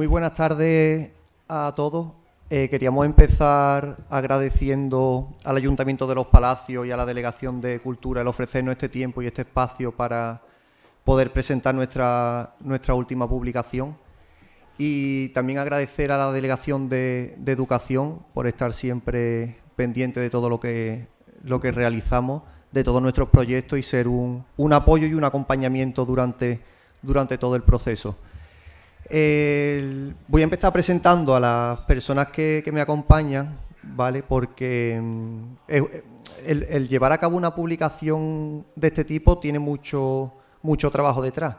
Muy buenas tardes a todos. Eh, queríamos empezar agradeciendo al Ayuntamiento de los Palacios y a la Delegación de Cultura el ofrecernos este tiempo y este espacio para poder presentar nuestra, última publicación. Y también agradecer a la Delegación de, Educación por estar siempre pendiente de todo lo que, lo que realizamos, de todos nuestros proyectos y ser un, un apoyo y un acompañamiento durante, durante todo el proceso voy a empezar presentando a las personas que, me acompañan, ¿vale? Porque mm, eh, el, llevar a cabo una publicación de este tipo tiene mucho, mucho trabajo detrás.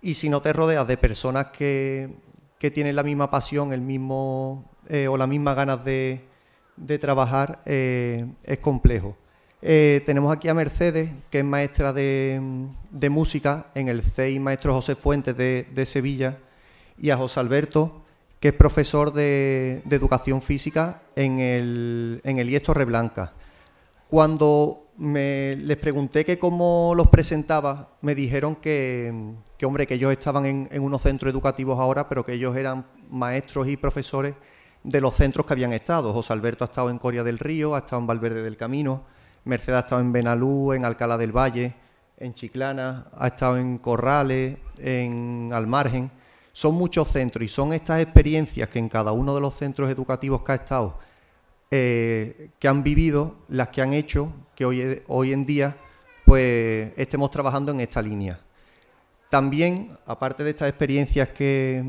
Y si no te rodeas de personas que, tienen la misma pasión, el mismo eh, o las mismas ganas de, trabajar, eh, es complejo. tenemos aquí a Mercedes, que es maestra de, música en el CEI Maestro José Fuentes de, de Sevilla y a José Alberto, que es profesor de, educación física en el, en el IES Cuando me, les pregunté que cómo los presentaba, me dijeron que, hombre, que ellos estaban en, en, unos centros educativos ahora, pero que ellos eran maestros y profesores de los centros que habían estado. José Alberto ha estado en Coria del Río, ha estado en Valverde del Camino, Mercedes ha estado en Benalú, en Alcalá del Valle, en Chiclana, ha estado en Corrales, en Almargen son muchos centros y son estas experiencias que en cada uno de los centros educativos que ha estado, eh, que han vivido, las que han hecho, que hoy, hoy en día pues estemos trabajando en esta línea. También, aparte de estas experiencias que,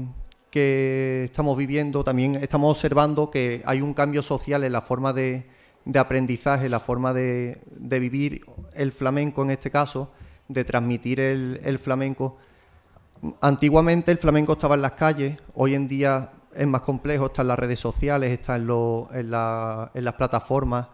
estamos viviendo, también estamos observando que hay un cambio social en la forma de, de aprendizaje, la forma de, de, vivir el flamenco en este caso, de transmitir el flamenco antiguamente el flamenco estaba en las calles, hoy en día es más complejo, está en las redes sociales, está en, las plataformas.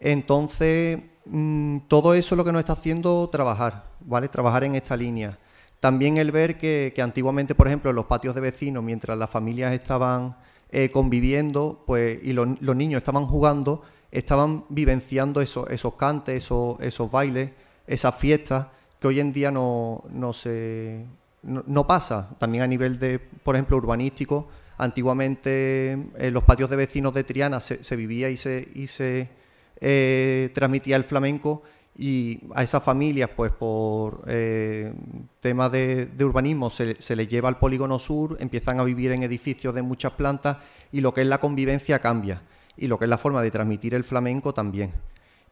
Entonces, mm, todo eso es lo que nos está haciendo trabajar, ¿vale? Trabajar en esta línea. También el ver que, antiguamente, por ejemplo, en los patios de vecinos, mientras las familias estaban eh, conviviendo pues, y los, niños estaban jugando, estaban vivenciando eso, esos cantes, esos, bailes, esas fiestas que hoy en día no se no, pasa. También a nivel de, por ejemplo, urbanístico, antiguamente en eh, los patios de vecinos de Triana se, vivía y se, eh, transmitía el flamenco y a esas familias, pues por eh, temas de, urbanismo, se, se, les lleva al polígono sur, empiezan a vivir en edificios de muchas plantas y lo que es la convivencia cambia y lo que es la forma de transmitir el flamenco también.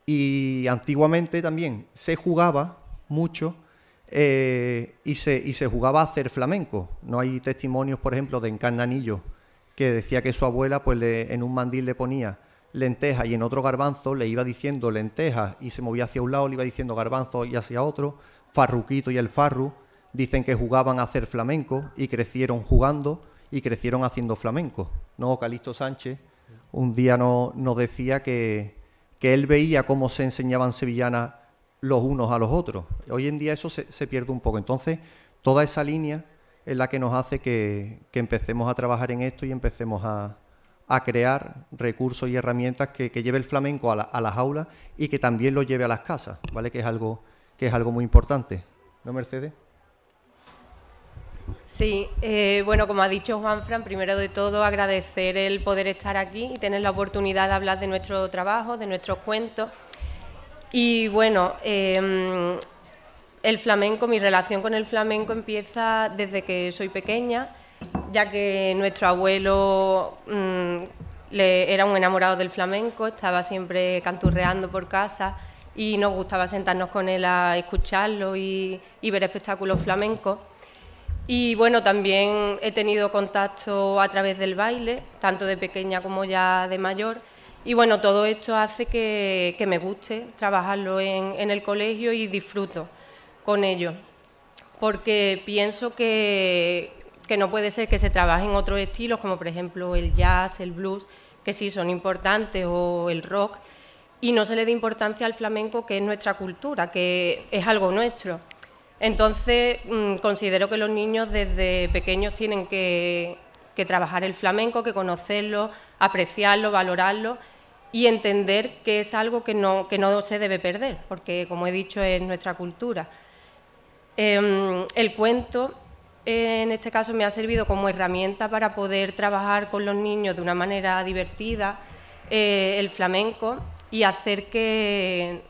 Y antiguamente también se jugaba mucho eh, y, se, y se jugaba a hacer flamenco. No hay testimonios, por ejemplo, de Encarnanillo, que decía que su abuela pues, en un mandil le ponía lenteja y en otro garbanzo le iba diciendo lenteja y se movía hacia un lado, le iba diciendo garbanzo y hacia otro, Farruquito y el Farru, dicen que jugaban a hacer flamenco y crecieron jugando y crecieron haciendo flamenco. No, Calixto Sánchez un día nos decía que, que él veía cómo se enseñaban sevillanas los unos a los otros. Hoy en día eso se, pierde un poco. Entonces, toda esa línea es la que nos hace que, empecemos a trabajar en esto y empecemos a, crear recursos y herramientas que, lleve el flamenco a, las aulas y que también lo lleve a las casas, ¿vale? Que es algo, que es algo muy importante. ¿No, Mercedes? Sí, eh, bueno, como ha dicho Juanfran, primero de todo agradecer el poder estar aquí y tener la oportunidad de hablar de nuestro trabajo, de nuestros cuentos y bueno, em, el flamenco, mi relación con el flamenco empieza desde que soy pequeña, ya que nuestro abuelo mm, le, era un enamorado del flamenco, estaba siempre canturreando por casa y nos gustaba sentarnos con él a escucharlo y ver espectáculos flamencos. Y bueno, también he tenido contacto a través del baile, tanto de pequeña como ya de mayor y bueno, todo esto hace que, me guste trabajarlo en, el colegio y disfruto con ello, porque pienso que, no puede ser que se trabaje en otros estilos, como por ejemplo el jazz, el blues, que sí son importantes, o el rock, y no se le dé importancia al flamenco, que es nuestra cultura, que es algo nuestro. Entonces, mm, considero que los niños desde pequeños tienen que trabajar el flamenco, que conocerlo, apreciarlo, valorarlo y entender que es algo que no, se debe perder, porque como he dicho es nuestra cultura. Em, el cuento en este caso me ha servido como herramienta para poder trabajar con los niños de una manera divertida eh, el flamenco y hacer que,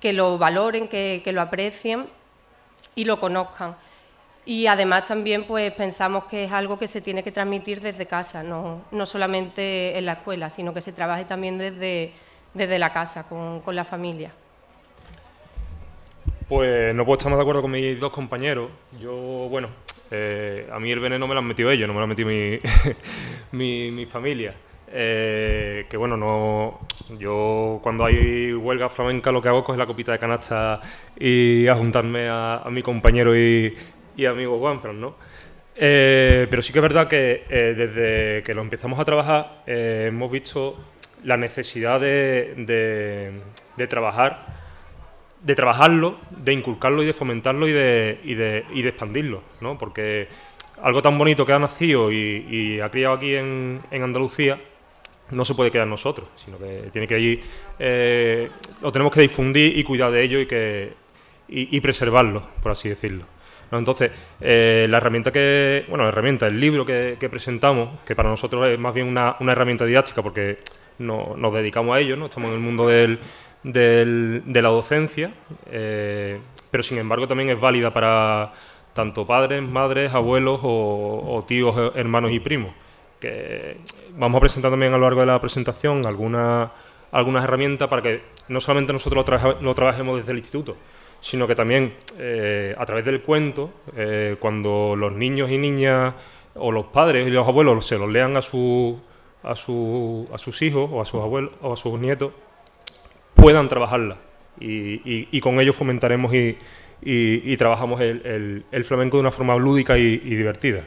que lo valoren, que lo aprecien y lo conozcan y además también pues pensamos que es algo que se tiene que transmitir desde casa, no, solamente en la escuela, sino que se trabaje también desde, desde la casa, con, la familia. Pues no puedo estar más de acuerdo con mis dos compañeros. Yo, bueno, eh, a mí el veneno me lo han metido ellos, no me lo han metido mi, mi, familia. Eh, que bueno, no. Yo cuando hay huelga flamenca lo que hago es coger la copita de canasta y a juntarme a mi compañero y, y amigo Juanfran, ¿no? Eh, pero sí que es verdad que eh, desde que lo empezamos a trabajar eh, hemos visto la necesidad de, trabajar, de trabajarlo, de inculcarlo y de fomentarlo y de, expandirlo, ¿no? Porque algo tan bonito que ha nacido y, ha criado aquí en, Andalucía no se puede quedar nosotros, sino que tiene que ir, lo tenemos que difundir y cuidar de ello y que y preservarlo, por así decirlo. Entonces, eh, la herramienta que, bueno, la herramienta, el libro que, presentamos, que para nosotros es más bien una, herramienta didáctica porque no, nos dedicamos a ello, ¿no? estamos en el mundo del, de la docencia, eh, pero sin embargo también es válida para tanto padres, madres, abuelos o, tíos, hermanos y primos. Que vamos a presentar también a lo largo de la presentación algunas algunas herramientas para que no solamente nosotros lo trabajemos desde el instituto, sino que también eh, a través del cuento, eh, cuando los niños y niñas o los padres y los abuelos se los lean a, su, a, a sus hijos o a sus abuelos o a sus nietos, puedan trabajarla. Y, con ello fomentaremos y, trabajamos el, flamenco de una forma lúdica y divertida.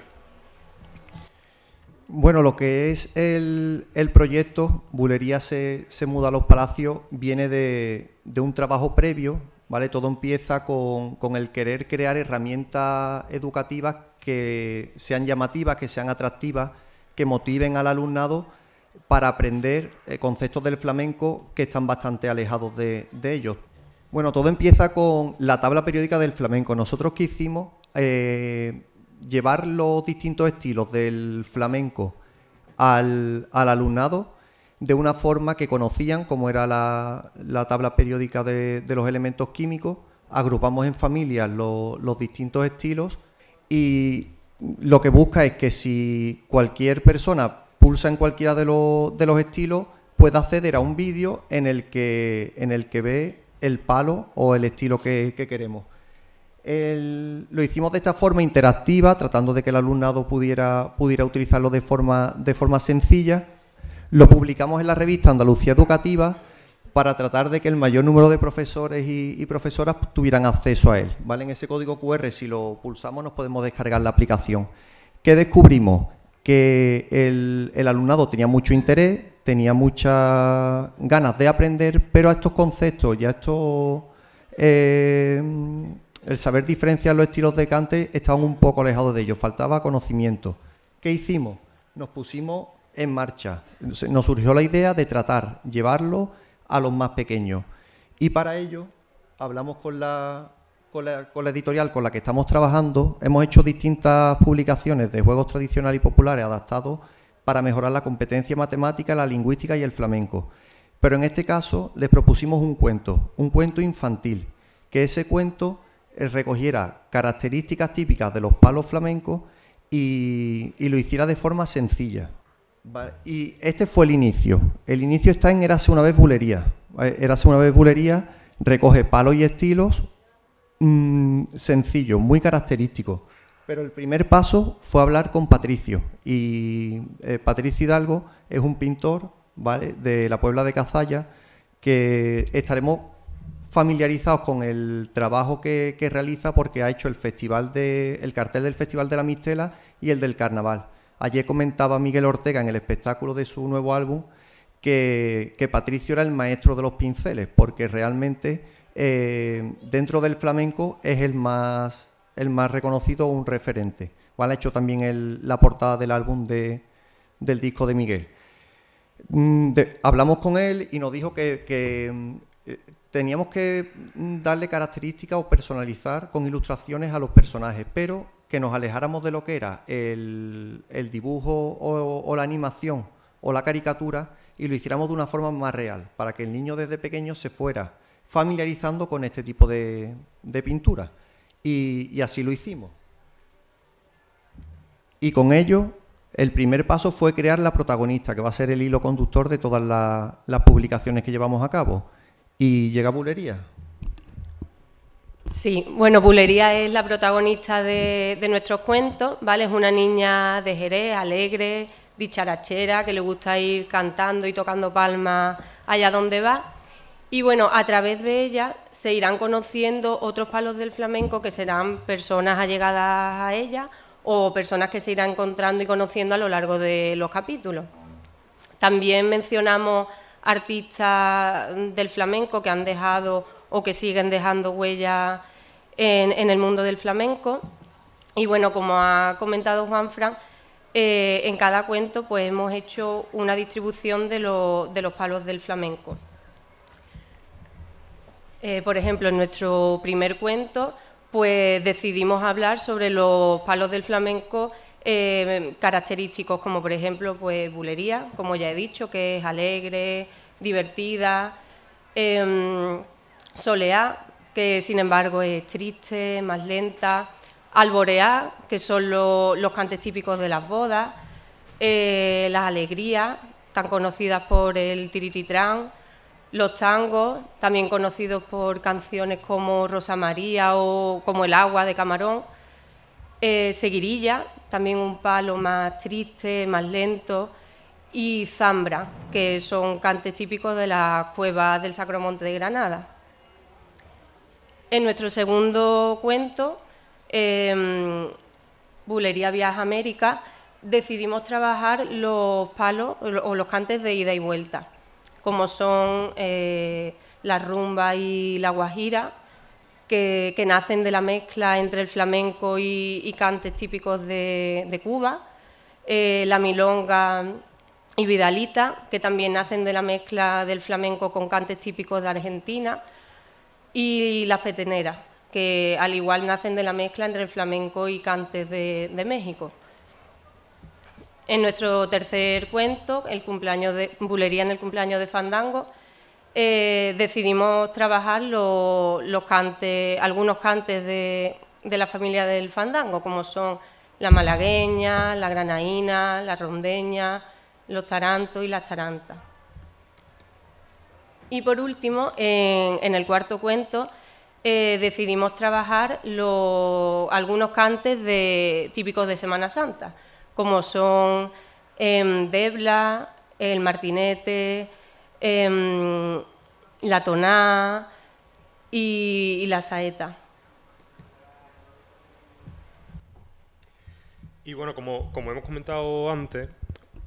Bueno, lo que es el, el proyecto Bulería se, muda a los palacios viene de, de, un trabajo previo todo empieza con, el querer crear herramientas educativas que sean llamativas, que sean atractivas, que motiven al alumnado para aprender eh, conceptos del flamenco que están bastante alejados de, ellos. Bueno, todo empieza con la tabla periódica del flamenco. Nosotros quisimos hicimos eh, llevar los distintos estilos del flamenco al alumnado de una forma que conocían, como era la, tabla periódica de, los elementos químicos, agrupamos en familias los distintos estilos y lo que busca es que si cualquier persona pulsa en cualquiera de, los estilos, pueda acceder a un vídeo en el que, ve el palo o el estilo que, queremos. lo hicimos de esta forma interactiva, tratando de que el alumnado pudiera, utilizarlo de forma sencilla lo publicamos en la revista Andalucía Educativa para tratar de que el mayor número de profesores y, profesoras tuvieran acceso a él. ¿vale? En ese código QR, si lo pulsamos, nos podemos descargar la aplicación. ¿Qué descubrimos? Que el, alumnado tenía mucho interés, tenía muchas ganas de aprender, pero a estos conceptos y a estos... Eh, el saber diferenciar los estilos de cante estaban un poco alejados de ellos, faltaba conocimiento. ¿Qué hicimos? Nos pusimos en marcha. Nos surgió la idea de tratar, llevarlo a los más pequeños. Y para ello hablamos con la, con la, editorial con la que estamos trabajando. Hemos hecho distintas publicaciones de juegos tradicionales y populares adaptados para mejorar la competencia matemática, la lingüística y el flamenco. Pero en este caso les propusimos un cuento, un cuento infantil, que ese cuento eh, recogiera características típicas de los palos flamencos y lo hiciera de forma sencilla. Y este fue el inicio. El inicio está en Érase una vez bulería. Érase eh, una vez bulería recoge palos y estilos mm, sencillos, muy característicos. Pero el primer paso fue hablar con Patricio. Y eh, Patricio Hidalgo es un pintor ¿vale? de la Puebla de Cazalla que estaremos familiarizados con el trabajo que, realiza porque ha hecho el, festival el cartel del Festival de la Mistela y el del Carnaval. Ayer comentaba Miguel Ortega en el espectáculo de su nuevo álbum que, Patricio era el maestro de los pinceles, porque realmente eh, dentro del flamenco es el más, el más reconocido, un referente. Igual ha hecho también la portada del álbum del disco de Miguel. Mm, hablamos con él y nos dijo que, que eh, teníamos que darle características o personalizar con ilustraciones a los personajes, pero que nos alejáramos de lo que era el, dibujo o, la animación o la caricatura y lo hiciéramos de una forma más real, para que el niño desde pequeño se fuera familiarizando con este tipo de, pintura. Y, así lo hicimos. Y con ello, el primer paso fue crear la protagonista, que va a ser el hilo conductor de todas las publicaciones que llevamos a cabo. Y llega Bulería, Sí, bueno, Bulería es la protagonista de, nuestros cuentos, ¿vale? Es una niña de Jerez, alegre, dicharachera, que le gusta ir cantando y tocando palmas allá donde va. Y bueno, a través de ella se irán conociendo otros palos del flamenco que serán personas allegadas a ella o personas que se irán encontrando y conociendo a lo largo de los capítulos. También mencionamos artistas del flamenco que han dejado o que siguen dejando huella en, el mundo del flamenco. Y bueno, como ha comentado Juanfran, eh, en cada cuento pues hemos hecho una distribución de, los palos del flamenco. Eh, por ejemplo, en nuestro primer cuento pues decidimos hablar sobre los palos del flamenco eh, característicos como por ejemplo pues bulería, como ya he dicho, que es alegre, divertida. Em, Soleá, que sin embargo es triste, más lenta, Alboreá, que son los cantes típicos de las bodas, eh, las alegrías, tan conocidas por el tirititrán, los tangos, también conocidos por canciones como Rosa María o como El agua de Camarón, eh, Seguirilla, también un palo más triste, más lento, y Zambra, que son cantes típicos de las cuevas del Sacromonte de Granada. En nuestro segundo cuento, em, Bulería Viaja América, decidimos trabajar los palos o los cantes de ida y vuelta, como son eh, la rumba y la guajira, que, nacen de la mezcla entre el flamenco y, cantes típicos de, Cuba, eh, la milonga y vidalita, que también nacen de la mezcla del flamenco con cantes típicos de Argentina, y las peteneras, que al igual nacen de la mezcla entre el flamenco y cantes de, México. En nuestro tercer cuento, el cumpleaños Bulería en el cumpleaños de Fandango, eh, decidimos trabajar los, algunos cantes de, de, la familia del Fandango, como son la malagueña, la granaína, la rondeña, los tarantos y las tarantas. Y por último, en, el cuarto cuento, eh, decidimos trabajar algunos cantes de, típicos de Semana Santa, como son em, Debla, el Martinete, em, la Toná y, la Saeta. Y bueno, como hemos comentado antes,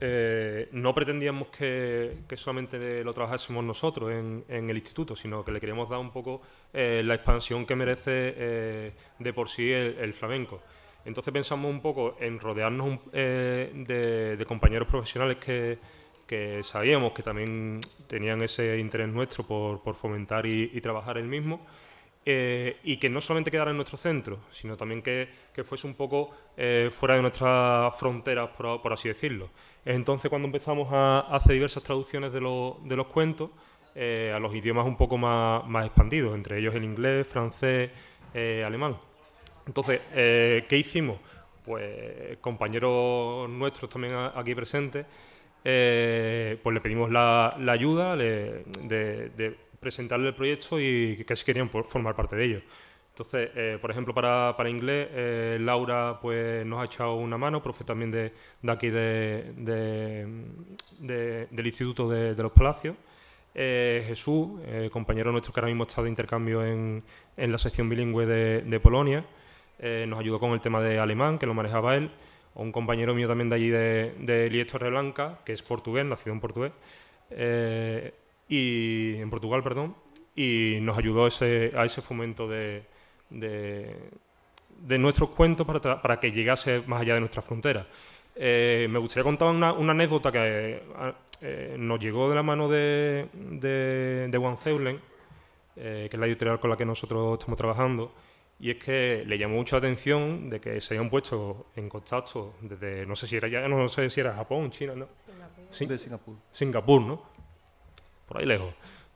eh, no pretendíamos que, solamente lo trabajásemos nosotros en, el instituto, sino que le queríamos dar un poco eh, la expansión que merece eh, de por sí el, flamenco. Entonces pensamos un poco en rodearnos de, compañeros profesionales que, sabíamos que también tenían ese interés nuestro por, fomentar y trabajar el mismo. Eh, y que no solamente quedara en nuestro centro, sino también que, fuese un poco eh, fuera de nuestras fronteras, por, así decirlo. Entonces, cuando empezamos a, hacer diversas traducciones de, los cuentos, eh, a los idiomas un poco más, más, expandidos, entre ellos el inglés, francés, alemán. Entonces, ¿qué hicimos? Pues compañeros nuestros también aquí presentes, pues le pedimos la, ayuda de presentarle el proyecto y que casi querían formar parte de ello. Entonces, eh, por ejemplo, para, para inglés, eh, Laura pues, nos ha echado una mano, profe también de, aquí de, del Instituto de, los Palacios. Eh, Jesús, compañero nuestro que ahora mismo está de intercambio en, la sección bilingüe de, Polonia, nos ayudó con el tema de alemán, que lo manejaba él. un compañero mío también de allí de, de Reblanca, que es portugués, nacido en portugués y, en Portugal, perdón, y nos ayudó a ese fomento de, nuestros cuentos para, para, que llegase más allá de nuestras fronteras. Eh, me gustaría contar una, anécdota que eh, nos llegó de la mano de, de, Juan Zeulen, eh, que es la editorial con la que nosotros estamos trabajando, y es que le llamó mucho la atención de que se hayan puesto en contacto desde, no sé si era ya, no sé si era Japón, China, ¿no? de Singapur. Singapur, ¿no? por ahí lejos.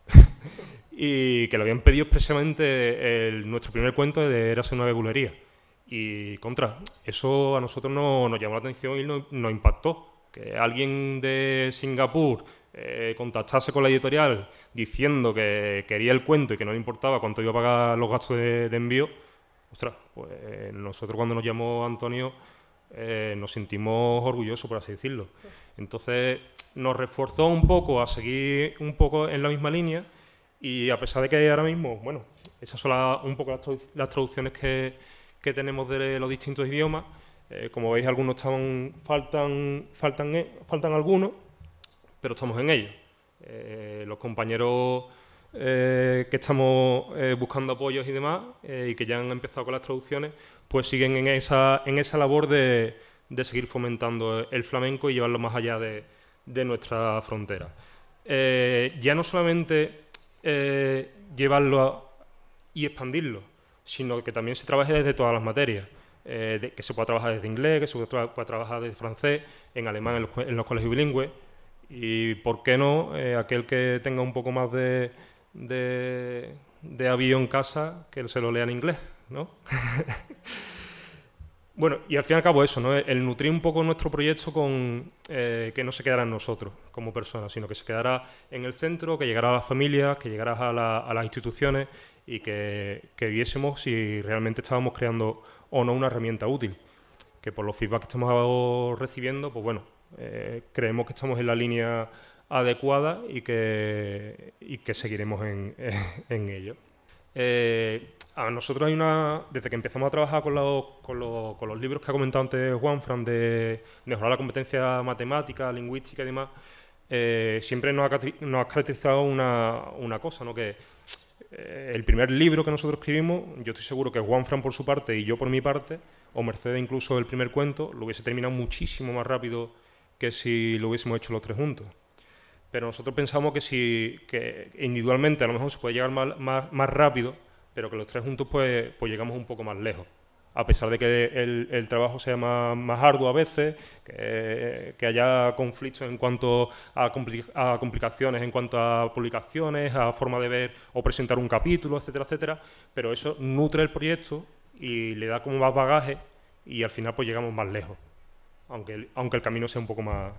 y que lo habían pedido expresamente nuestro primer cuento de hacer una bebulería. Y contra, eso a nosotros no, nos llamó la atención y nos impactó. Que alguien de Singapur eh, contactase con la editorial diciendo que quería el cuento y que no le importaba cuánto iba a pagar los gastos de, envío, ostras, pues nosotros cuando nos llamó Antonio eh, nos sentimos orgullosos, por así decirlo. Entonces, nos reforzó un poco a seguir un poco en la misma línea y a pesar de que ahora mismo, bueno, esas son un poco las, traducciones que, tenemos de los distintos idiomas, eh, como veis algunos estaban, faltan, faltan, eh, faltan algunos, pero estamos en ello. Eh, los compañeros que estamos buscando apoyos y demás, y que ya han empezado con las traducciones, pues siguen en esa, en esa labor de seguir fomentando el flamenco y llevarlo más allá de, de nuestra frontera. Eh, ya no solamente eh, llevarlo y expandirlo, sino que también se trabaje desde todas las materias. Eh, que se pueda trabajar desde inglés, que se pueda, trabajar desde francés, en alemán en los, colegios bilingües. Y por qué no, aquel que tenga un poco más de, de, de avión en casa, que se lo lea en inglés, ¿no? Bueno, y al fin y al cabo eso, El nutrir un poco nuestro proyecto con eh, que no se quedara en nosotros como personas, sino que se quedara en el centro, que llegara a las familias, que llegara a, las instituciones y que, viésemos si realmente estábamos creando o no una herramienta útil. Que por los feedbacks que estamos recibiendo, pues bueno, eh, creemos que estamos en la línea adecuada y que, seguiremos en ello. Eh, a nosotros hay una. Desde que empezamos a trabajar con los, con los, libros que ha comentado antes Juan Fran de mejorar la competencia matemática, lingüística y demás, eh, siempre nos ha, caracterizado una, cosa, ¿no? Que eh, el primer libro que nosotros escribimos, yo estoy seguro que Juan Fran por su parte y yo por mi parte, o Mercedes incluso el primer cuento, lo hubiese terminado muchísimo más rápido que si lo hubiésemos hecho los tres juntos pero nosotros pensamos que si que individualmente a lo mejor se puede llegar más, más, rápido, pero que los tres juntos pues, pues llegamos un poco más lejos. A pesar de que el, trabajo sea más, más, arduo a veces, que, haya conflictos en cuanto a, complicaciones, en cuanto a publicaciones, a forma de ver o presentar un capítulo, etcétera, etcétera, pero eso nutre el proyecto y le da como más bagaje y al final pues llegamos más lejos, aunque aunque el camino sea un poco más,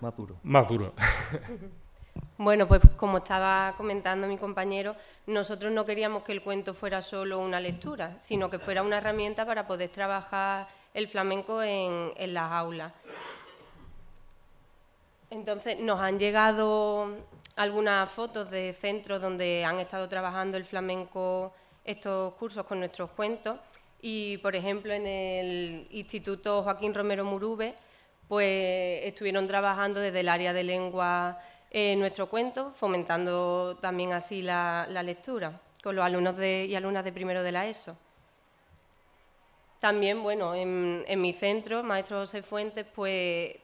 más Bueno, pues como estaba comentando mi compañero, nosotros no queríamos que el cuento fuera solo una lectura, sino que fuera una herramienta para poder trabajar el flamenco en, en las aulas. Entonces, nos han llegado algunas fotos de centros donde han estado trabajando el flamenco estos cursos con nuestros cuentos y, por ejemplo, en el Instituto Joaquín Romero Murube pues estuvieron trabajando desde el área de lengua en nuestro cuento, fomentando también así la, lectura con los alumnos y alumnas de primero de la ESO. También, bueno, en, mi centro, Maestro José Fuentes, pues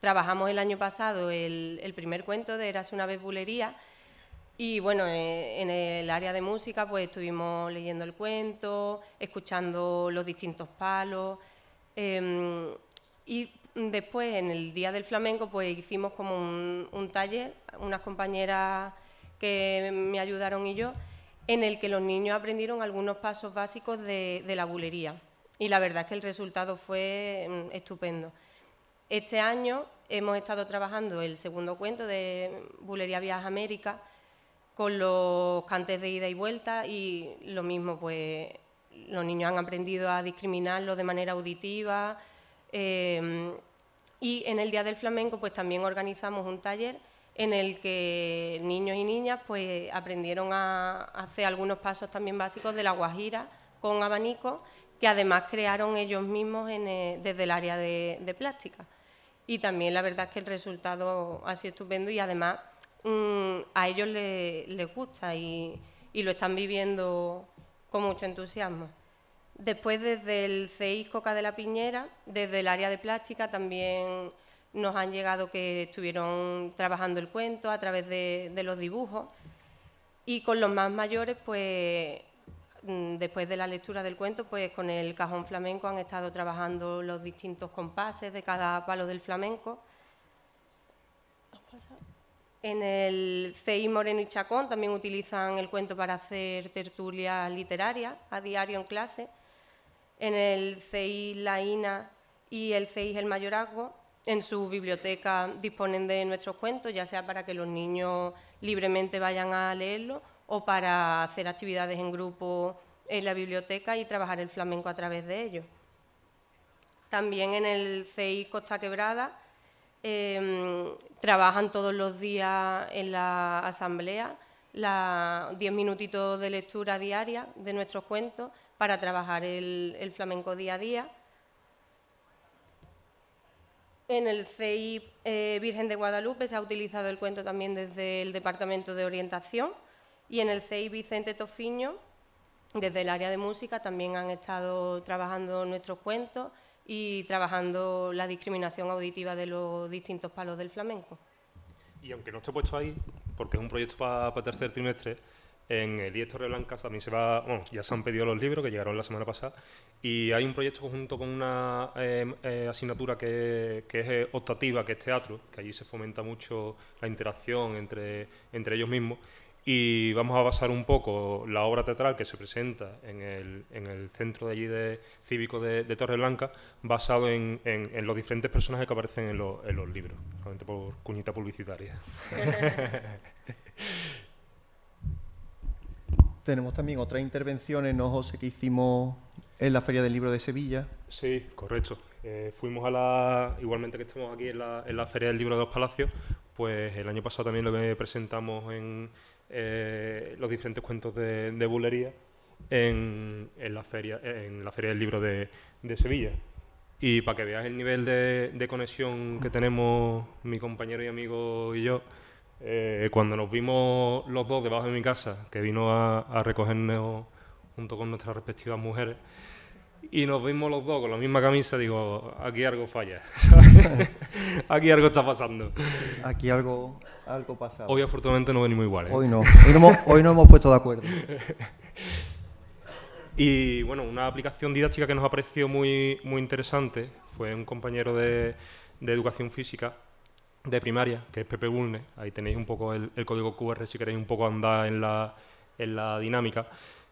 trabajamos el año pasado el, primer cuento de Eras una vez bulería y, bueno, eh, en el área de música, pues estuvimos leyendo el cuento, escuchando los distintos palos em, y después, en el Día del Flamenco, pues hicimos como un, taller, unas compañeras que me ayudaron y yo, en el que los niños aprendieron algunos pasos básicos de, la bulería. Y la verdad es que el resultado fue mm, estupendo. Este año hemos estado trabajando el segundo cuento de Bulería Viaja América con los cantes de ida y vuelta y lo mismo, pues los niños han aprendido a discriminarlo de manera auditiva, Em, y en el Día del Flamenco, pues también organizamos un taller en el que niños y niñas pues aprendieron a hacer algunos pasos también básicos de la guajira con abanico, que además crearon ellos mismos eh, desde el área de, plástica. Y también la verdad es que el resultado ha sido estupendo y además mm, a ellos les gusta y lo están viviendo con mucho entusiasmo. Después, desde el CI Coca de la Piñera, desde el área de plástica, también nos han llegado que estuvieron trabajando el cuento a través de, los dibujos. Y con los más mayores, pues mm, después de la lectura del cuento, pues con el cajón flamenco han estado trabajando los distintos compases de cada palo del flamenco. En el CI Moreno y Chacón también utilizan el cuento para hacer tertulias literarias a diario en clase en el CI La INA y el CI El Mayorazgo. En su biblioteca disponen de nuestros cuentos, ya sea para que los niños libremente vayan a leerlos o para hacer actividades en grupo en la biblioteca y trabajar el flamenco a través de ellos. También en el CI Costa Quebrada em, trabajan todos los días en la asamblea, diez minutitos de lectura diaria de nuestros cuentos para trabajar el, flamenco día a día. En el CI eh, Virgen de Guadalupe se ha utilizado el cuento también desde el Departamento de Orientación y en el CI Vicente Tofiño, desde el área de música, también han estado trabajando nuestros cuentos y trabajando la discriminación auditiva de los distintos palos del flamenco. Y aunque no esté puesto ahí, porque es un proyecto para tercer trimestre, en el IES Torreblanca también se va, bueno, ya se han pedido los libros que llegaron la semana pasada y hay un proyecto conjunto con una em, eh, asignatura que, es eh, optativa, que es teatro, que allí se fomenta mucho la interacción entre, entre ellos mismos y vamos a basar un poco la obra teatral que se presenta en el, en el centro de allí de, cívico de, de Torreblanca basado en, en, los diferentes personajes que aparecen en, en los libros, solamente por cuñita publicitaria. Tenemos también otra intervención en José, que hicimos en la Feria del Libro de Sevilla. Sí, correcto. Eh, fuimos a la, igualmente que estamos aquí en la, Feria del Libro de los Palacios, pues el año pasado también lo presentamos en eh, los diferentes cuentos de, bulería en, la feria, en la Feria del Libro de, Sevilla. Y para que veas el nivel de, de conexión que tenemos mi compañero y amigo y yo, eh, cuando nos vimos los dos debajo de mi casa, que vino a, recogernos junto con nuestras respectivas mujeres, y nos vimos los dos con la misma camisa, digo, aquí algo falla. aquí algo está pasando. Aquí algo, algo pasa. Hoy afortunadamente no venimos iguales. Hoy no. Hoy no hemos, puesto de acuerdo. y bueno, una aplicación didáctica que nos ha parecido muy, muy interesante fue un compañero de, de educación física de primaria, que es Pepe Bulne. Ahí tenéis un poco el, código QR si queréis un poco andar en la, dinámica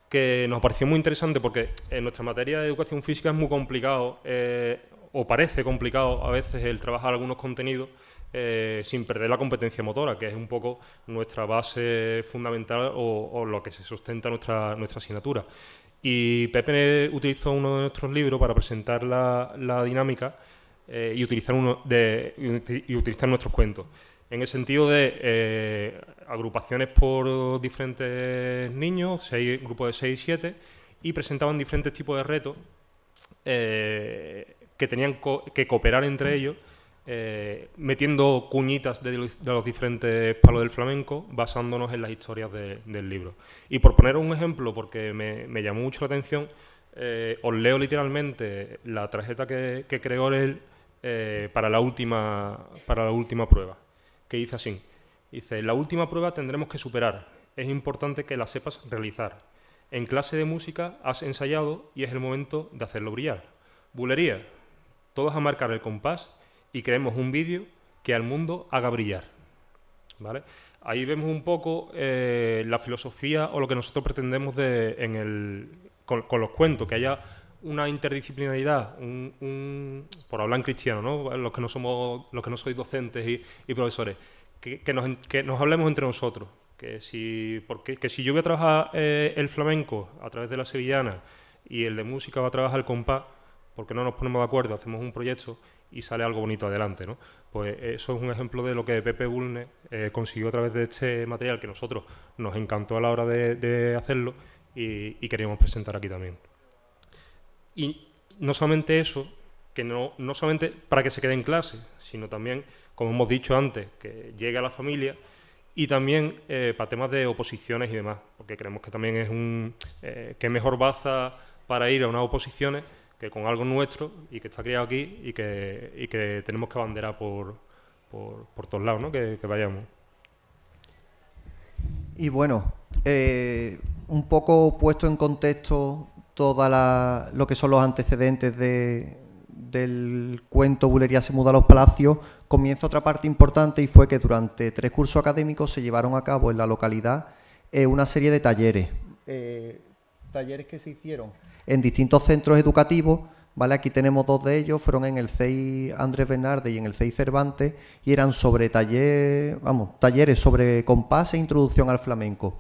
que nos pareció muy interesante porque en nuestra materia de educación física es muy complicado, eh, o parece complicado a veces, el trabajar algunos contenidos eh, sin perder la competencia motora, que es un poco nuestra base fundamental o, lo que se sustenta nuestra, nuestra asignatura. Y Pepe utilizó uno de nuestros libros para presentar la, la dinámica eh, y, utilizar uno de, utilizar nuestros cuentos. En el sentido de eh, agrupaciones por diferentes niños, grupos de 6 y 7, y presentaban diferentes tipos de retos eh, que tenían que cooperar entre ellos, metiendo cuñitas de los, diferentes palos del flamenco, basándonos en las historias del libro. Y por poner un ejemplo, porque me, llamó mucho la atención, os leo literalmente la tarjeta que, que creó el, eh, para, la última, para la última prueba, que dice así. Dice, la última prueba tendremos que superar. Es importante que la sepas realizar. En clase de música has ensayado y es el momento de hacerlo brillar. Bulería. Todos a marcar el compás y creemos un vídeo que al mundo haga brillar. ¿Vale? Ahí vemos un poco eh, la filosofía o lo que nosotros pretendemos de, en el, con, con los cuentos, que haya una interdisciplinaridad, por hablar en cristiano, los que no somos, los que no sois docentes y, profesores, que, nos, hablemos entre nosotros, que si, porque, si yo voy a trabajar eh, el flamenco a través de la sevillana y el de música va a trabajar el compás, porque no nos ponemos de acuerdo, hacemos un proyecto y sale algo bonito adelante, Pues eso es un ejemplo de lo que Pepe Bulne eh, consiguió a través de este material que nosotros nos encantó a la hora de, hacerlo y queríamos presentar aquí también. Y no solamente eso, que no, no solamente para que se quede en clase, sino también, como hemos dicho antes, que llegue a la familia y también eh, para temas de oposiciones y demás, porque creemos que también es un... Eh, que mejor baza para ir a unas oposiciones que con algo nuestro y que está criado aquí y que, que tenemos que abanderar por, por, todos lados, ¿no? Que, vayamos. Y bueno, eh, un poco puesto en contexto todo lo que son los antecedentes del cuento Bulería se muda a los palacios, comienza otra parte importante y fue que durante tres cursos académicos se llevaron a cabo en la localidad eh, una serie de talleres. Eh, talleres que se hicieron en distintos centros educativos. ¿Vale? Aquí tenemos dos de ellos, fueron en el CEI Andrés Bernarde y en el CEI Cervantes, y eran sobre taller, vamos, talleres sobre compás e introducción al flamenco.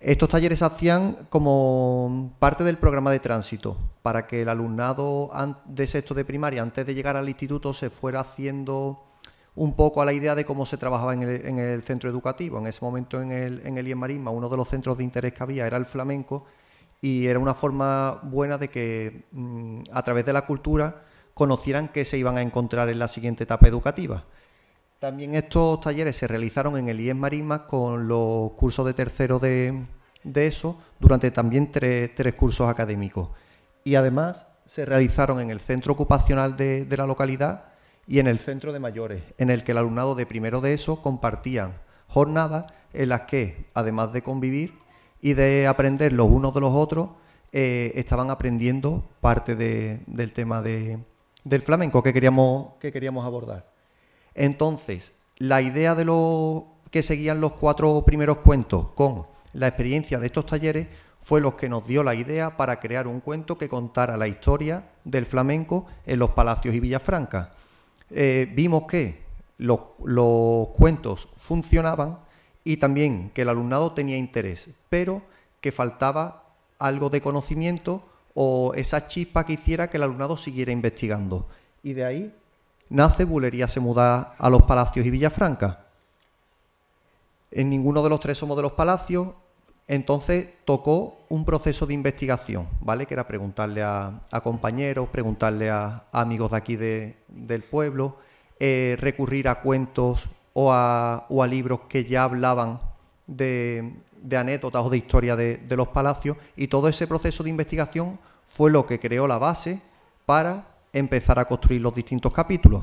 Estos talleres hacían como parte del programa de tránsito, para que el alumnado de sexto de primaria, antes de llegar al instituto, se fuera haciendo un poco a la idea de cómo se trabajaba en el, centro educativo. En ese momento en el, en el IEM Marisma, uno de los centros de interés que había era el flamenco y era una forma buena de que mm, a través de la cultura conocieran qué se iban a encontrar en la siguiente etapa educativa. También estos talleres se realizaron en el IES Marismas con los cursos de tercero de, de eso durante también tres, cursos académicos. Y además se realizaron en el centro ocupacional de, la localidad y en el centro de mayores, en el que el alumnado de primero de eso compartían jornadas en las que, además de convivir y de aprender los unos de los otros, eh, estaban aprendiendo parte del tema del flamenco que queríamos, que queríamos abordar. Entonces, la idea de lo que seguían los cuatro primeros cuentos con la experiencia de estos talleres fue lo que nos dio la idea para crear un cuento que contara la historia del flamenco en los palacios y Villafranca. Eh, vimos que los, los cuentos funcionaban y también que el alumnado tenía interés, pero que faltaba algo de conocimiento o esa chispa que hiciera que el alumnado siguiera investigando. Y de ahí nace, Bulería se muda a los Palacios y Villafranca. En ninguno de los tres somos de los Palacios, entonces tocó un proceso de investigación, ¿vale? Que era preguntarle a, compañeros, preguntarle a, amigos de aquí del pueblo, eh, recurrir a cuentos o a, libros que ya hablaban de, anécdotas o de historia de, de los palacios. Y todo ese proceso de investigación fue lo que creó la base para empezar a construir los distintos capítulos.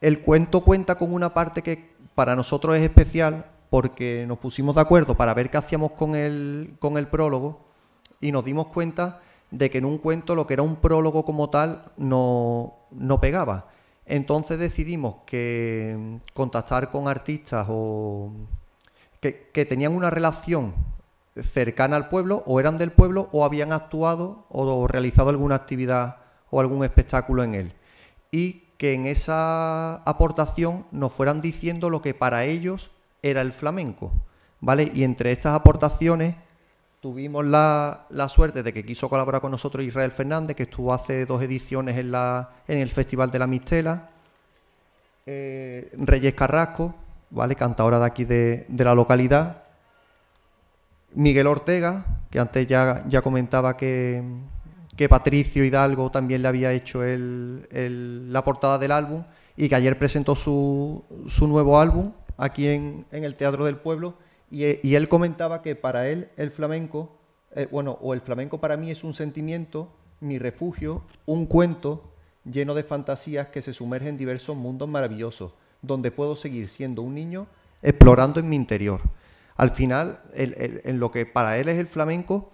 El cuento cuenta con una parte que para nosotros es especial porque nos pusimos de acuerdo para ver qué hacíamos con el, con el prólogo y nos dimos cuenta de que en un cuento lo que era un prólogo como tal no, pegaba. Entonces decidimos que mm, contactar con artistas que, que tenían una relación cercana al pueblo o eran del pueblo o habían actuado o realizado alguna actividad o algún espectáculo en él. Y que en esa aportación nos fueran diciendo lo que para ellos era el flamenco. ¿Vale? Y entre estas aportaciones tuvimos la, suerte de que quiso colaborar con nosotros Israel Fernández, que estuvo hace dos ediciones en, la, en el Festival de la Mistela. Eh, Reyes Carrasco, ¿vale? Cantadora de aquí de, de la localidad. Miguel Ortega, que antes ya, ya comentaba que, Patricio Hidalgo también le había hecho el, la portada del álbum y que ayer presentó su, su nuevo álbum aquí en, en, el Teatro del Pueblo y, eh, él comentaba que para él el flamenco, eh, bueno, o el flamenco para mí es un sentimiento, mi refugio, un cuento lleno de fantasías que se sumerge en diversos mundos maravillosos, donde puedo seguir siendo un niño explorando en mi interior al final, en lo que para él es el flamenco,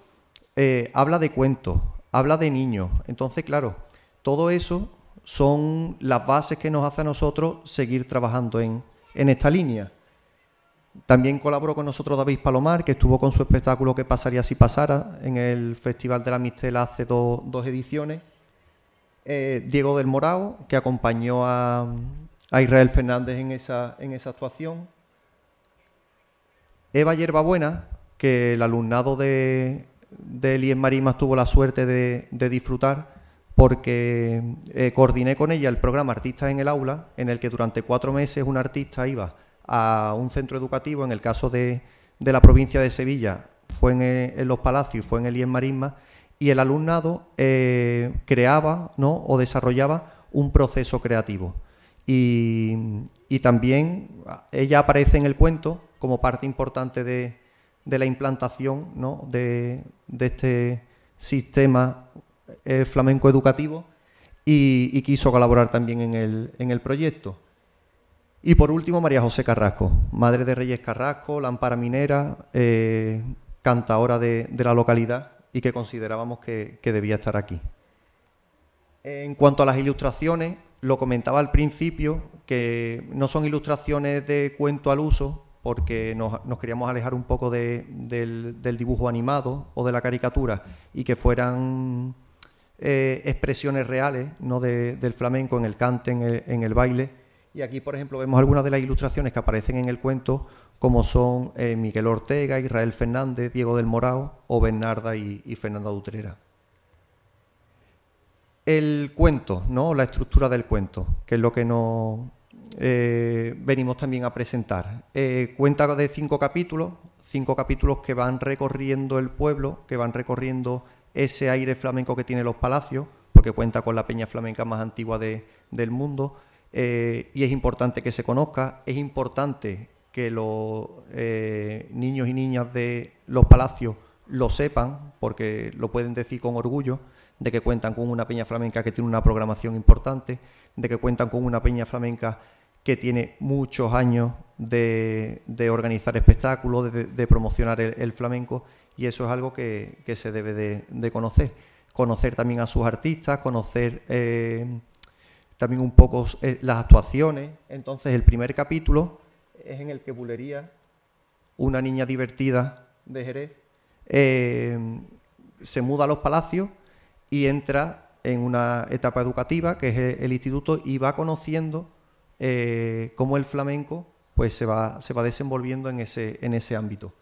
eh, habla de cuentos, habla de niños. Entonces, claro, todo eso son las bases que nos hace a nosotros seguir trabajando en, esta línea. También colaboró con nosotros David Palomar, que estuvo con su espectáculo que pasaría si pasara? en el Festival de la Mistela hace dos ediciones. Eh, Diego del Morao, que acompañó a, a Israel Fernández en esa, en esa actuación. Eva Yerbabuena, que el alumnado de, de Marismas tuvo la suerte de, disfrutar porque eh, coordiné con ella el programa Artistas en el Aula, en el que durante cuatro meses un artista iba a un centro educativo, en el caso de, la provincia de Sevilla, fue en, eh, Los Palacios, fue en Elías Marismas, y el alumnado eh, creaba ¿no? o desarrollaba un proceso creativo. y, también ah, ella aparece en el cuento como parte importante de, la implantación de, este sistema eh, flamenco educativo y, quiso colaborar también en el, proyecto. Y por último, María José Carrasco, madre de Reyes Carrasco, lámpara minera, eh, cantaora de, la localidad y que considerábamos que, debía estar aquí. En cuanto a las ilustraciones, lo comentaba al principio, que no son ilustraciones de cuento al uso, porque nos, queríamos alejar un poco del, dibujo animado o de la caricatura y que fueran eh, expresiones reales ¿no? del flamenco en el cante, en el, baile. Y aquí, por ejemplo, vemos algunas de las ilustraciones que aparecen en el cuento, como son eh, Miguel Ortega, Israel Fernández, Diego del Morao o Bernarda y, Fernanda Dutrera el cuento, ¿no? La estructura del cuento, que es lo que nos, eh, venimos también a presentar. Eh, cuenta de cinco capítulos, cinco capítulos que van recorriendo el pueblo, que van recorriendo ese aire flamenco que tiene los palacios, porque cuenta con la peña flamenca más antigua del mundo, eh, y es importante que se conozca, es importante que los niños y niñas de los palacios lo sepan, porque lo pueden decir con orgullo, de que cuentan con una peña flamenca que tiene una programación importante, de que cuentan con una peña flamenca que tiene muchos años de, organizar espectáculos, de, promocionar el, flamenco, y eso es algo que, se debe de, conocer. Conocer también a sus artistas, conocer eh, también un poco eh, las actuaciones. Entonces, el primer capítulo es en el que Bulería, una niña divertida de Jerez, eh, se muda a los palacios y entra en una etapa educativa, que es el instituto, y va conociendo eh, cómo el flamenco pues, se, va, desenvolviendo en ese, ámbito.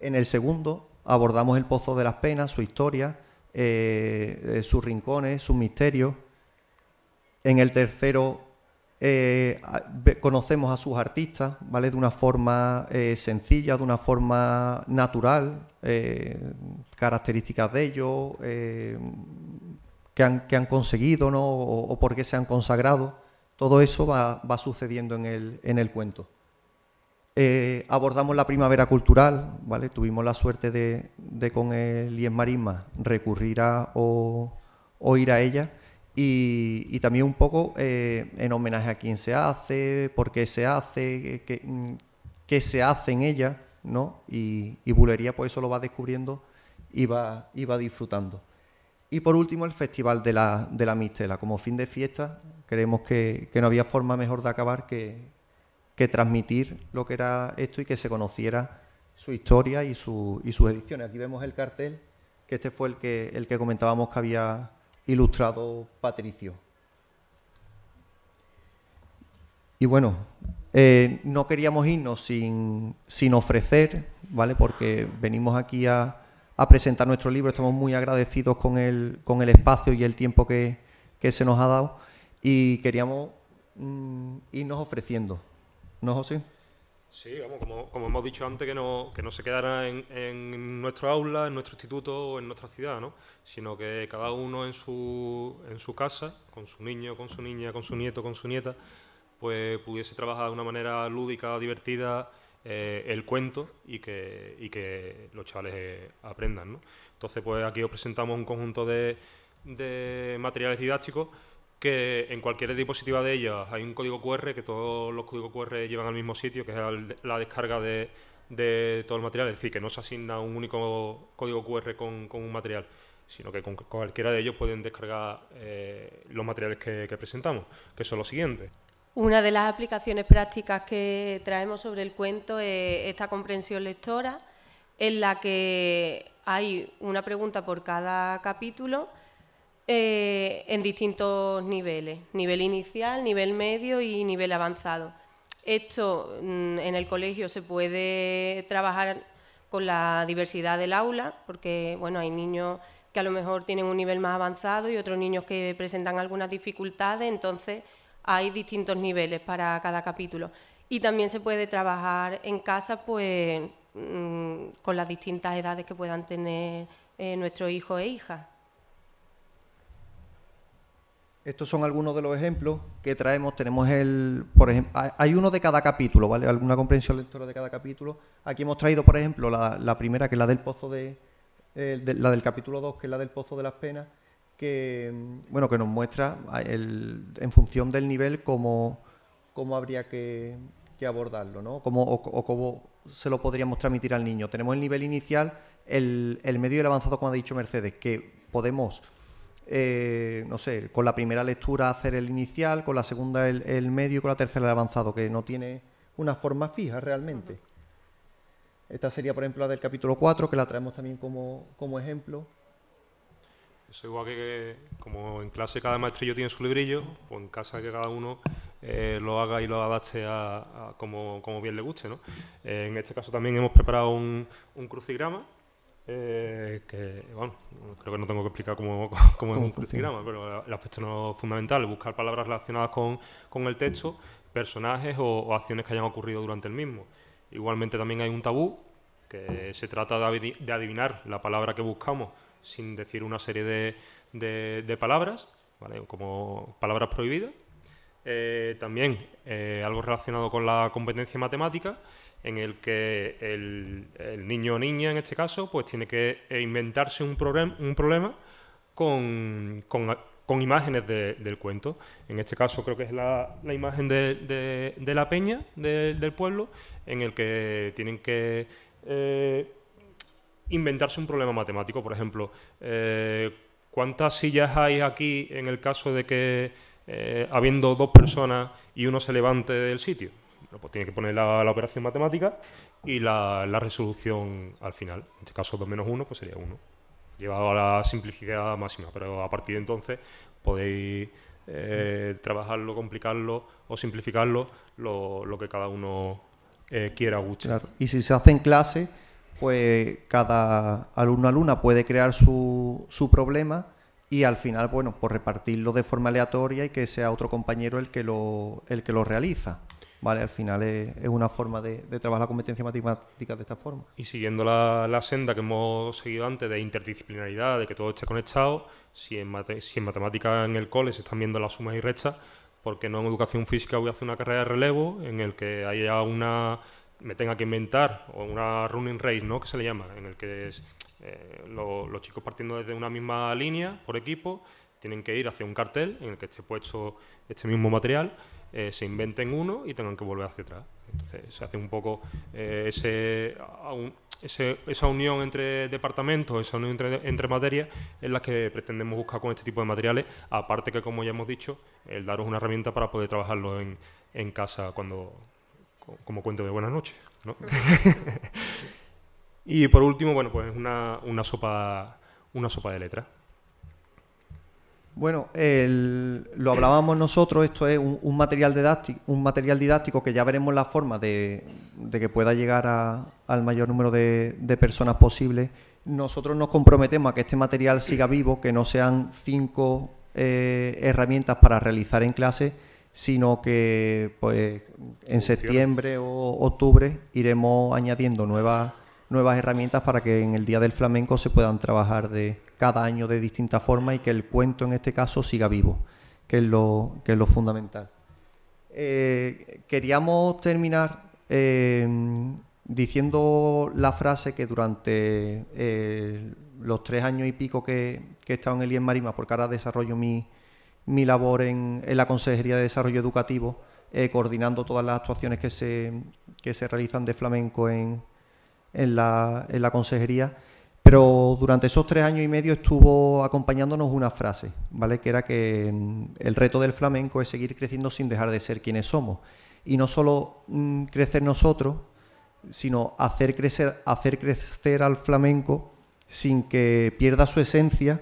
En el segundo abordamos el Pozo de las Penas, su historia, eh, eh, sus rincones, sus misterios. En el tercero conocemos a sus artistas, ¿vale? De una forma sencilla, de una forma natural, características de ellos, que han, conseguido, O, o por qué se han consagrado. Todo eso va, sucediendo en el, cuento. Eh, abordamos la primavera cultural, ¿vale? Tuvimos la suerte de, con el IES Marisma recurrir a o, ir a ella y, también un poco eh, en homenaje a quién se hace, por qué se hace, qué, se hace en ella, ¿no? Y, Bulería pues eso lo va descubriendo y va, disfrutando. Y por último el Festival de la, de la Mistela, como fin de fiesta Creemos que, no había forma mejor de acabar que, transmitir lo que era esto y que se conociera su historia y, sus ediciones. Aquí vemos el cartel, que este fue el que, comentábamos que había ilustrado Patricio. Y bueno, eh, no queríamos irnos sin, ofrecer, ¿vale? Porque venimos aquí a, presentar nuestro libro, estamos muy agradecidos con el, espacio y el tiempo que se nos ha dado y queríamos mm, irnos ofreciendo. ¿No, José? Sí, vamos, como, hemos dicho antes, que no, que no se quedara en, nuestro aula, en nuestro instituto o en nuestra ciudad, ¿no? sino que cada uno en su, en su casa, con su niño, con su niña, con su nieto, con su nieta, pues pudiese trabajar de una manera lúdica, divertida, eh, el cuento y que, que los chavales eh, aprendan. ¿no? Entonces, pues aquí os presentamos un conjunto de, de materiales didácticos que en cualquier dispositiva de ellas hay un código QR, que todos los códigos QR llevan al mismo sitio, que es la descarga de, de todo el material, es decir, que no se asigna un único código QR con, un material, sino que con cualquiera de ellos pueden descargar eh, los materiales que, que, presentamos, que son los siguientes. Una de las aplicaciones prácticas que traemos sobre el cuento es esta comprensión lectora, en la que hay una pregunta por cada capítulo eh, en distintos niveles, nivel inicial, nivel medio y nivel avanzado. Esto mm, en el colegio se puede trabajar con la diversidad del aula, porque bueno, hay niños que a lo mejor tienen un nivel más avanzado y otros niños que presentan algunas dificultades, entonces hay distintos niveles para cada capítulo. Y también se puede trabajar en casa pues, mm, con las distintas edades que puedan tener eh, nuestros hijos e hijas. Estos son algunos de los ejemplos que traemos. Tenemos el, por ejemplo, hay uno de cada capítulo, ¿vale? Alguna comprensión lectora de cada capítulo. Aquí hemos traído, por ejemplo, la, primera, que es la del pozo de, eh, la del capítulo 2, que es la del pozo de las penas, que, mm, bueno, que nos muestra ah, en función del nivel cómo, cómo habría que, abordarlo, ¿no? o, cómo se lo podríamos transmitir al niño. Tenemos el nivel inicial, el, el medio y el avanzado, como ha dicho Mercedes, que podemos eh, no sé, con la primera lectura hacer el inicial, con la segunda el, medio y con la tercera el avanzado, que no tiene una forma fija realmente. Esta sería, por ejemplo, la del capítulo 4, que la traemos también como, ejemplo. Eso igual que, como en clase cada maestrillo tiene su librillo, o pues en casa que cada uno eh, lo haga y lo adapte como, bien le guste. Eh, en este caso también hemos preparado un, un crucigrama eh, que, bueno, creo que no tengo que explicar cómo, es un crucigrama, pero el aspecto no fundamental, buscar palabras relacionadas con, el texto, personajes o, acciones que hayan ocurrido durante el mismo. Igualmente también hay un tabú, que se trata de, adivinar la palabra que buscamos sin decir una serie de, de, palabras, como palabras prohibidas. Eh, también eh, algo relacionado con la competencia matemática en el que el, niño o niña, en este caso, pues tiene que inventarse un, un problema con, imágenes del cuento. En este caso creo que es la, imagen de, la peña del pueblo, en el que tienen que eh, inventarse un problema matemático. Por ejemplo, eh, ¿cuántas sillas hay aquí en el caso de que eh, habiendo dos personas y uno se levante del sitio? pues tiene que poner la, operación matemática y la, resolución al final. En este caso 2 menos 1 pues sería 1. Llevado a la simplicidad máxima, pero a partir de entonces podéis eh, trabajarlo, complicarlo o simplificarlo lo, que cada uno eh, quiera guste. Y si se hace en clase, pues cada alumno alumna puede crear su, problema y al final, bueno, pues repartirlo de forma aleatoria y que sea otro compañero el que el que lo realiza. Al final es, una forma de, trabajar la competencia matemática de esta forma. Y siguiendo la, senda que hemos seguido antes de interdisciplinaridad, de que todo esté conectado, si en, si en matemática en el cole se están viendo las sumas y ¿por porque no en educación física voy a hacer una carrera de relevo en el que haya una me tenga que inventar o una running race, ¿no? Que se le llama, en el que eh, los chicos partiendo desde una misma línea por equipo tienen que ir hacia un cartel en el que esté puesto este mismo material eh, se inventen uno y tengan que volver hacia atrás. Entonces se hace un poco eh, ese, esa unión entre departamentos, esa unión entre, materias, en la que pretendemos buscar con este tipo de materiales, aparte que, como ya hemos dicho, el daros una herramienta para poder trabajarlo en, en casa cuando como cuento de buenas noches. y por último, bueno, pues una, una sopa una sopa de letras. Bueno, lo hablábamos nosotros, esto es un, material didáctico, un material didáctico que ya veremos la forma de, que pueda llegar al mayor número de, personas posible. Nosotros nos comprometemos a que este material siga vivo, que no sean cinco eh, herramientas para realizar en clase, sino que pues, en septiembre o octubre iremos añadiendo nuevas nuevas herramientas para que en el Día del Flamenco se puedan trabajar de cada año de distinta forma y que el cuento en este caso siga vivo, que es lo, lo fundamental. Eh, queríamos terminar eh, diciendo la frase que durante eh, los tres años y pico que, que he estado en el IEM Marima, porque ahora desarrollo mi, mi labor en, la Consejería de Desarrollo Educativo, coordinando todas las actuaciones que se, que se realizan de flamenco en, en la, consejería, pero durante esos tres años y medio estuvo acompañándonos una frase, ¿vale? Que era que mm, el reto del flamenco es seguir creciendo sin dejar de ser quienes somos. Y no solo mm, crecer nosotros, sino hacer crecer, hacer crecer al flamenco sin que pierda su esencia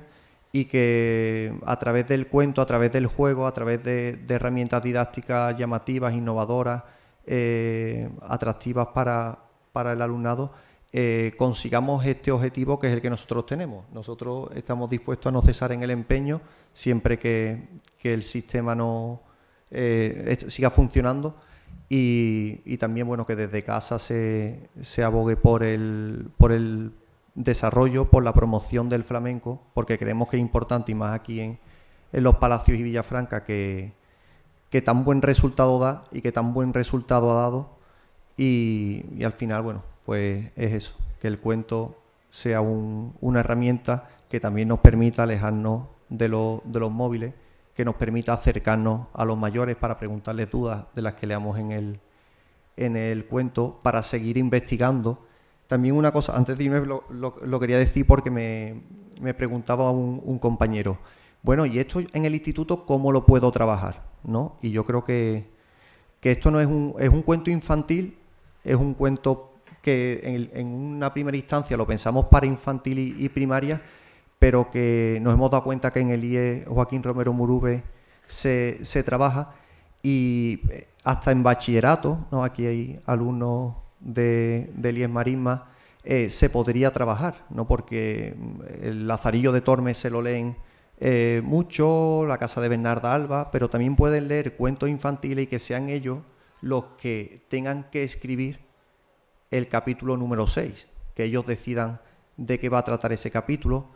y que a través del cuento, a través del juego, a través de, herramientas didácticas llamativas, innovadoras, eh, atractivas para, para el alumnado eh, consigamos este objetivo que es el que nosotros tenemos. Nosotros estamos dispuestos a no cesar en el empeño siempre que, el sistema no eh, siga funcionando y, también bueno que desde casa se, se abogue por el, desarrollo, por la promoción del flamenco, porque creemos que es importante y más aquí en, los Palacios y Villafranca que, que tan buen resultado da y que tan buen resultado ha dado y, al final, bueno, pues es eso, que el cuento sea un, una herramienta que también nos permita alejarnos de, los móviles, que nos permita acercarnos a los mayores para preguntarles dudas de las que leamos en el, en el cuento, para seguir investigando. También una cosa, antes de irme lo, quería decir porque me, preguntaba un, un, compañero, bueno, ¿y esto en el instituto cómo lo puedo trabajar? ¿No? Y yo creo que, que esto no es un, es un cuento infantil, es un cuento que en, una primera instancia lo pensamos para infantil y, primaria, pero que nos hemos dado cuenta que en el IE Joaquín Romero Murube se, trabaja y eh, hasta en bachillerato, ¿no? aquí hay alumnos de, del IE Marisma, eh, se podría trabajar, ¿no? porque mm, el Lazarillo de Tormes se lo leen eh, mucho, la casa de Bernarda Alba, pero también pueden leer cuentos infantiles y que sean ellos los que tengan que escribir el capítulo número 6, que ellos decidan de qué va a tratar ese capítulo,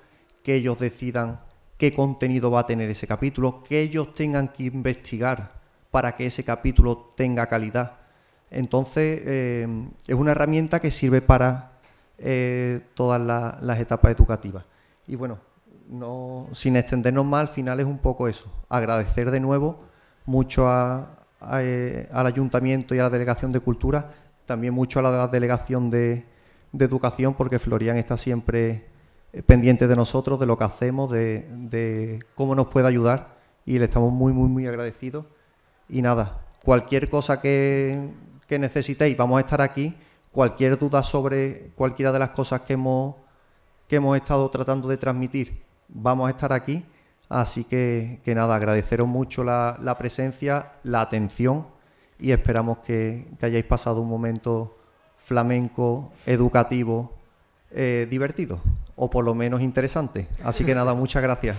que ellos decidan qué contenido va a tener ese capítulo, que ellos tengan que investigar para que ese capítulo tenga calidad. Entonces, eh, es una herramienta que sirve para eh, todas las etapas educativas. Y bueno, no, sin extendernos más, al final es un poco eso. Agradecer de nuevo mucho a, eh, al ayuntamiento y a la delegación de cultura, también mucho a la delegación de, educación, porque Florian está siempre eh, pendiente de nosotros, de lo que hacemos, de, cómo nos puede ayudar y le estamos muy, muy, muy agradecidos. Y nada, cualquier cosa que, que necesitéis, vamos a estar aquí. Cualquier duda sobre cualquiera de las cosas que hemos, que hemos estado tratando de transmitir, vamos a estar aquí Así que, nada, agradeceros mucho la, presencia, la atención y esperamos que, hayáis pasado un momento flamenco, educativo, eh, divertido o por lo menos interesante. Así que nada, Muchas gracias.